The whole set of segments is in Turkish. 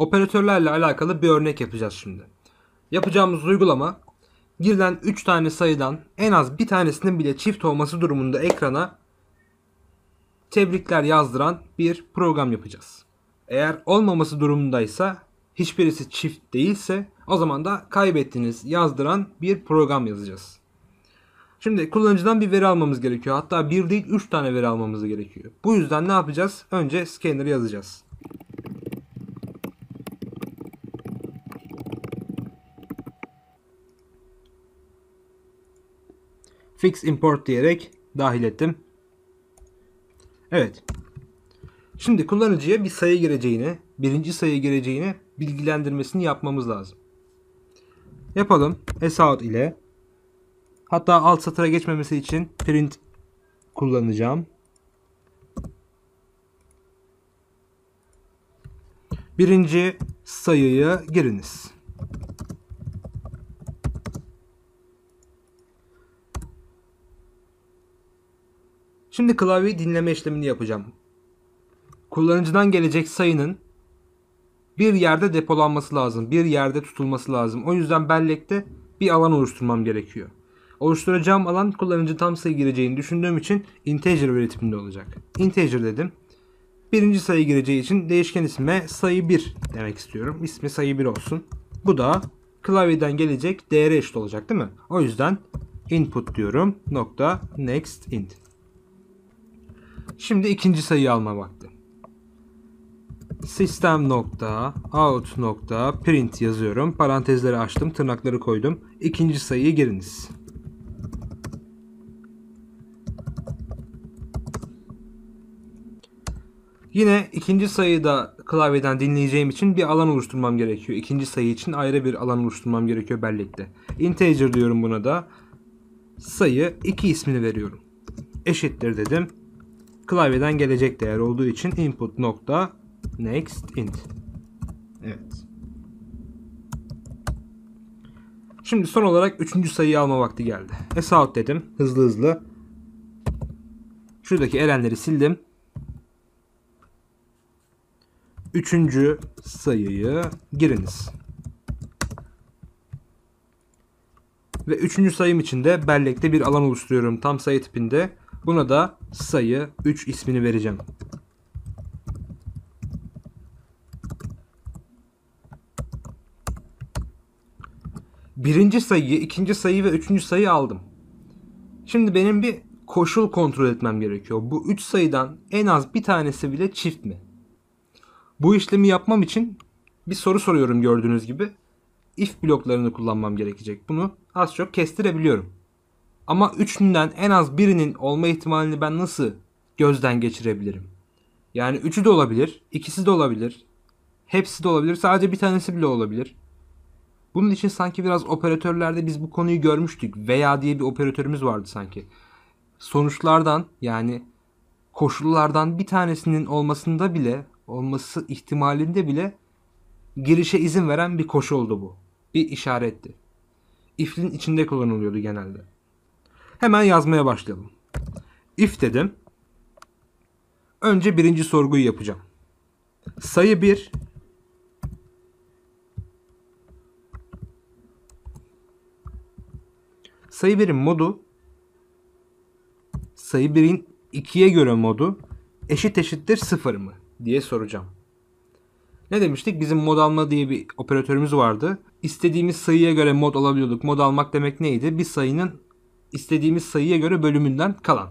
Operatörlerle alakalı bir örnek yapacağız şimdi. Yapacağımız uygulama girilen 3 tane sayıdan en az bir tanesinin bile çift olması durumunda ekrana tebrikler yazdıran bir program yapacağız. Eğer olmaması durumundaysa hiçbirisi çift değilse o zaman da kaybettiniz yazdıran bir program yazacağız. Şimdi kullanıcıdan bir veri almamız gerekiyor. Hatta bir değil 3 tane veri almamız gerekiyor. Bu yüzden ne yapacağız? Önce scanner yazacağız. fix import diyerek dahil ettim. Evet. Şimdi kullanıcıya bir sayı gireceğini, birinci sayı gireceğini bilgilendirmesini yapmamız lazım. Yapalım. Sout ile hatta alt satıra geçmemesi için print kullanacağım. Birinci sayıyı giriniz. Şimdi klavyeyi dinleme işlemini yapacağım. Kullanıcıdan gelecek sayının bir yerde depolanması lazım. Bir yerde tutulması lazım. O yüzden bellekte bir alan oluşturmam gerekiyor. Oluşturacağım alan kullanıcı tam sayı gireceğini düşündüğüm için integer üretiminde olacak. Integer dedim. Birinci sayı gireceği için değişken isme sayı 1 demek istiyorum. İsmi sayı 1 olsun. Bu da klavyeden gelecek değere eşit olacak değil mi? O yüzden input diyorum. Nokta next int. Şimdi ikinci sayıyı alma vakti. System nokta out nokta print yazıyorum. Parantezleri açtım, tırnakları koydum. İkinci sayıyı giriniz. Yine ikinci sayıda klavyeden dinleyeceğim için bir alan oluşturmam gerekiyor. İkinci sayı için ayrı bir alan oluşturmam gerekiyor bellekte. Integer diyorum buna da. Sayı 2 ismini veriyorum. Eşittir dedim klavyeden gelecek değer olduğu için input nokta next int. Evet. Şimdi son olarak üçüncü sayıyı alma vakti geldi. S out dedim hızlı hızlı. Şuradaki elenleri sildim. Üçüncü sayıyı giriniz. Ve üçüncü sayım için de bellekte bir alan oluşturuyorum tam sayı tipinde. Buna da sayı 3 ismini vereceğim. Birinci sayıyı, ikinci sayıyı ve üçüncü sayı aldım. Şimdi benim bir koşul kontrol etmem gerekiyor. Bu üç sayıdan en az bir tanesi bile çift mi? Bu işlemi yapmam için bir soru soruyorum gördüğünüz gibi. If bloklarını kullanmam gerekecek. Bunu az çok kestirebiliyorum. Ama üçünden en az birinin olma ihtimalini ben nasıl gözden geçirebilirim? Yani üçü de olabilir, ikisi de olabilir, hepsi de olabilir, sadece bir tanesi bile olabilir. Bunun için sanki biraz operatörlerde biz bu konuyu görmüştük veya diye bir operatörümüz vardı sanki. Sonuçlardan yani koşullardan bir tanesinin olmasında bile olması ihtimalinde bile girişe izin veren bir koşu oldu bu. Bir işaretti. İflin içinde kullanılıyordu genelde. Hemen yazmaya başlayalım. If dedim. Önce birinci sorguyu yapacağım. Sayı 1 Sayı 1'in modu sayı 1'in 2'ye göre modu eşit eşittir 0 mı diye soracağım. Ne demiştik? Bizim mod alma diye bir operatörümüz vardı. İstediğimiz sayıya göre mod alabiliyorduk. Mod almak demek neydi? Bir sayının istediğimiz sayıya göre bölümünden kalan.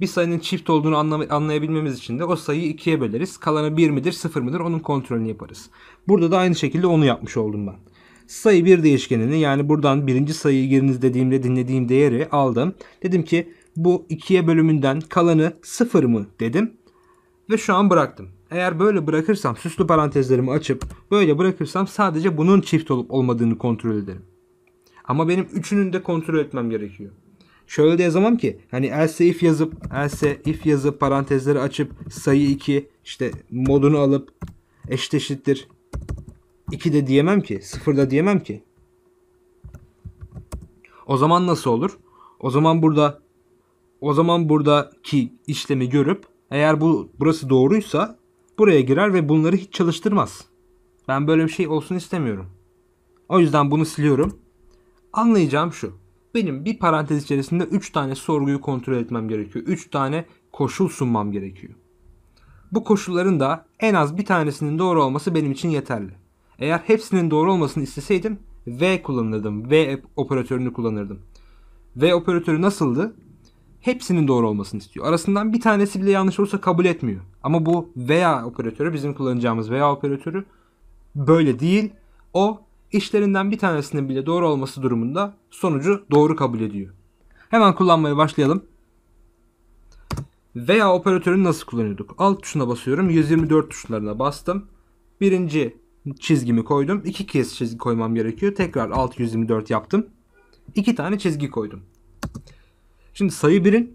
Bir sayının çift olduğunu anlayabilmemiz için de o sayıyı ikiye böleriz. Kalanı 1 midir 0 mıdır onun kontrolünü yaparız. Burada da aynı şekilde onu yapmış oldum ben. Sayı bir değişkenini yani buradan birinci sayıyı giriniz dediğimde dinlediğim değeri aldım. Dedim ki bu ikiye bölümünden kalanı 0 mı dedim. Ve şu an bıraktım. Eğer böyle bırakırsam süslü parantezlerimi açıp böyle bırakırsam sadece bunun çift olup olmadığını kontrol ederim. Ama benim üçünün de kontrol etmem gerekiyor. Şöyle de yazamam ki. Hani else if yazıp else if yazıp parantezleri açıp sayı 2 işte modunu alıp eşittir 2 de diyemem ki. sıfır da diyemem ki. O zaman nasıl olur? O zaman burada o zaman buradaki işlemi görüp eğer bu burası doğruysa buraya girer ve bunları hiç çalıştırmaz. Ben böyle bir şey olsun istemiyorum. O yüzden bunu siliyorum. Anlayacağım şu benim bir parantez içerisinde 3 tane sorguyu kontrol etmem gerekiyor. 3 tane koşul sunmam gerekiyor. Bu koşulların da en az bir tanesinin doğru olması benim için yeterli. Eğer hepsinin doğru olmasını isteseydim V kullanırdım. V operatörünü kullanırdım. V operatörü nasıldı? Hepsinin doğru olmasını istiyor. Arasından bir tanesi bile yanlış olursa kabul etmiyor. Ama bu veya operatörü bizim kullanacağımız veya operatörü böyle değil. O işlerinden bir tanesinin bile doğru olması durumunda sonucu doğru kabul ediyor. Hemen kullanmaya başlayalım. Veya operatörünü nasıl kullanıyorduk? Alt tuşuna basıyorum. 124 tuşlarına bastım. Birinci çizgimi koydum. İki kez çizgi koymam gerekiyor. Tekrar alt 124 yaptım. İki tane çizgi koydum. Şimdi sayı 1'in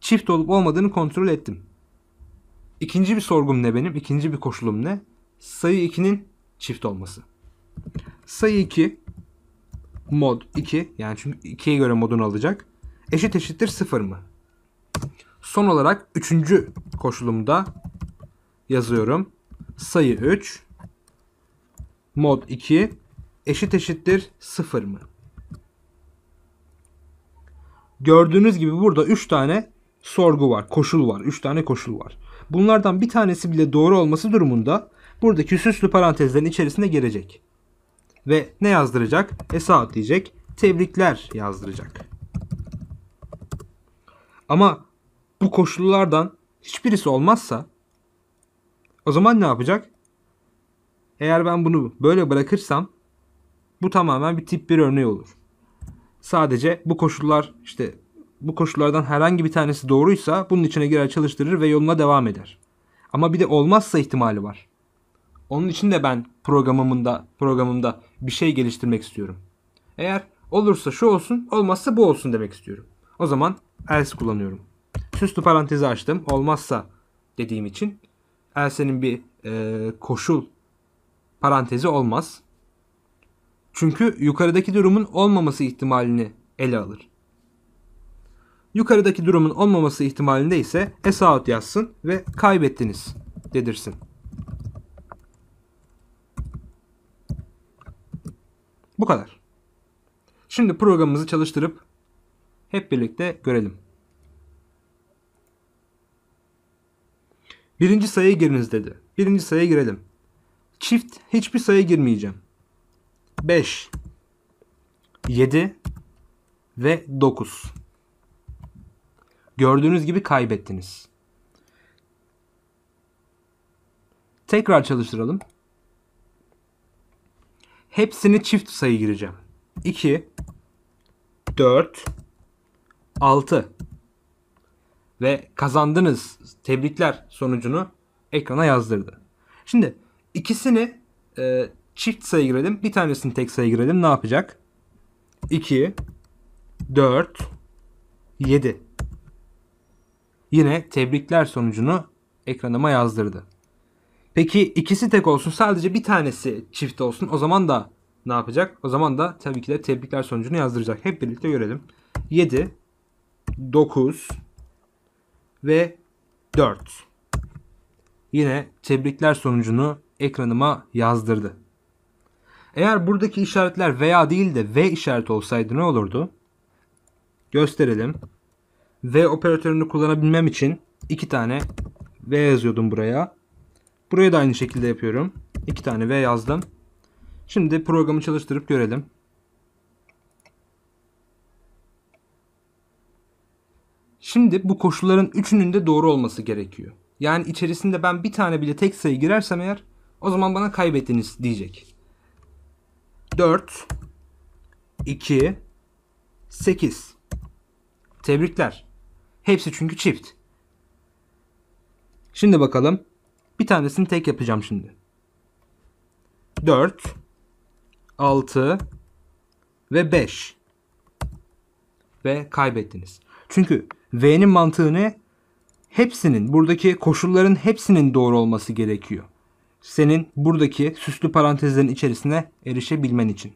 çift olup olmadığını kontrol ettim. İkinci bir sorgum ne benim? İkinci bir koşulum ne? Sayı 2'nin çift olması sayı 2 mod 2 yani çünkü 2'ye göre modunu alacak. Eşit eşittir 0 mı? Son olarak 3. koşulumda yazıyorum. Sayı 3 mod 2 eşit eşittir 0 mı? Gördüğünüz gibi burada 3 tane sorgu var, koşul var. 3 tane koşul var. Bunlardan bir tanesi bile doğru olması durumunda buradaki süslü parantezlerin içerisine gelecek. Ve ne yazdıracak? Esat diyecek. Tebrikler yazdıracak. Ama bu koşullardan hiçbirisi olmazsa o zaman ne yapacak? Eğer ben bunu böyle bırakırsam bu tamamen bir tip bir örneği olur. Sadece bu koşullar işte bu koşullardan herhangi bir tanesi doğruysa bunun içine girer çalıştırır ve yoluna devam eder. Ama bir de olmazsa ihtimali var. Onun için de ben programımda, programımda bir şey geliştirmek istiyorum. Eğer olursa şu olsun, olmazsa bu olsun demek istiyorum. O zaman else kullanıyorum. Süslü parantezi açtım. Olmazsa dediğim için else'nin bir e, koşul parantezi olmaz. Çünkü yukarıdaki durumun olmaması ihtimalini ele alır. Yukarıdaki durumun olmaması ihtimalinde ise as out yazsın ve kaybettiniz dedirsin. Bu kadar. Şimdi programımızı çalıştırıp hep birlikte görelim. Birinci sayıya giriniz dedi. Birinci sayıya girelim. Çift hiçbir sayı girmeyeceğim. 5 7 ve 9. Gördüğünüz gibi kaybettiniz. Tekrar çalıştıralım. Hepsini çift sayı gireceğim. 2 4 6 ve kazandınız. Tebrikler sonucunu ekrana yazdırdı. Şimdi ikisini e, çift sayı girelim. Bir tanesini tek sayı girelim. Ne yapacak? 2 4 7 Yine tebrikler sonucunu ekranıma yazdırdı. Peki ikisi tek olsun sadece bir tanesi çift olsun o zaman da ne yapacak? O zaman da tabii ki de tebrikler sonucunu yazdıracak. Hep birlikte görelim. 7, 9 ve 4. Yine tebrikler sonucunu ekranıma yazdırdı. Eğer buradaki işaretler veya değil de ve işareti olsaydı ne olurdu? Gösterelim. V operatörünü kullanabilmem için iki tane v yazıyordum buraya. Buraya da aynı şekilde yapıyorum. İki tane V yazdım. Şimdi programı çalıştırıp görelim. Şimdi bu koşulların üçünün de doğru olması gerekiyor. Yani içerisinde ben bir tane bile tek sayı girersem eğer o zaman bana kaybettiniz diyecek. 4 2 8 Tebrikler. Hepsi çünkü çift. Şimdi bakalım bir tanesini tek yapacağım şimdi. 4 6 ve 5 ve kaybettiniz. Çünkü V'nin mantığı ne? Hepsinin, buradaki koşulların hepsinin doğru olması gerekiyor. Senin buradaki süslü parantezlerin içerisine erişebilmen için.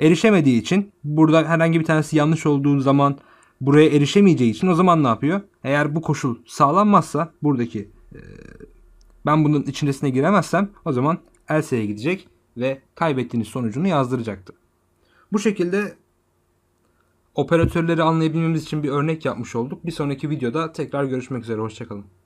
Erişemediği için burada herhangi bir tanesi yanlış olduğu zaman buraya erişemeyeceği için o zaman ne yapıyor? Eğer bu koşul sağlanmazsa buradaki e, ben bunun içerisine giremezsem o zaman else'ye gidecek ve kaybettiğiniz sonucunu yazdıracaktı. Bu şekilde operatörleri anlayabilmemiz için bir örnek yapmış olduk. Bir sonraki videoda tekrar görüşmek üzere. Hoşçakalın.